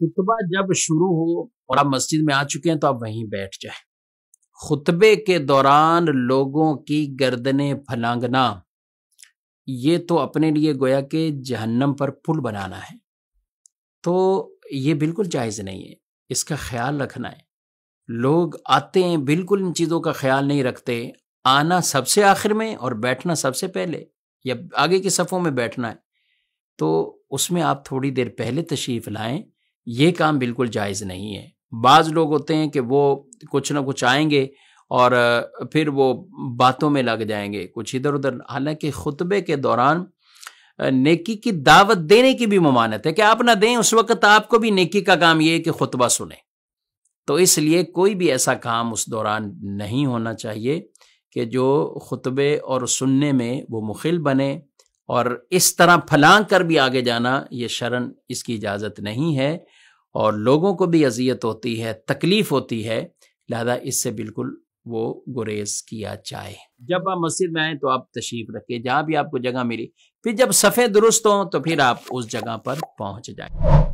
खुतबा जब शुरू हो और आप मस्जिद में आ चुके हैं तो आप वहीं बैठ जाए खुतबे के दौरान लोगों की गर्दने फलांगना ये तो अपने लिए गोया के जहन्नम पर पुल बनाना है तो ये बिल्कुल जायज़ नहीं है इसका ख्याल रखना है लोग आते हैं बिल्कुल इन चीज़ों का ख्याल नहीं रखते आना सबसे आखिर में और बैठना सबसे पहले या आगे की सफ़ों में बैठना है तो उसमें आप थोड़ी देर पहले तशरीफ़ लाएं ये काम बिल्कुल जायज़ नहीं है बाज़ लोग होते हैं कि वो कुछ ना कुछ आएंगे और फिर वो बातों में लग जाएंगे कुछ इधर उधर हालांकि खुतबे के दौरान नेकी की दावत देने की भी ममानत है कि आप ना दें उस वक्त आपको भी नेकी का काम ये है कि खुतबा सुने तो इसलिए कोई भी ऐसा काम उस दौरान नहीं होना चाहिए कि जो खुतबे और सुनने में वो मुखिल बने और इस तरह फलांग कर भी आगे जाना ये शरण इसकी इजाज़त नहीं है और लोगों को भी अजियत होती है तकलीफ़ होती है लिहाजा इससे बिल्कुल वो गुरेज किया जाए जब आप मस्जिद में आए तो आप तशरीफ़ रखें जहाँ भी आपको जगह मिली फिर जब सफ़े दुरुस्त हों तो फिर आप उस जगह पर पहुँच जाए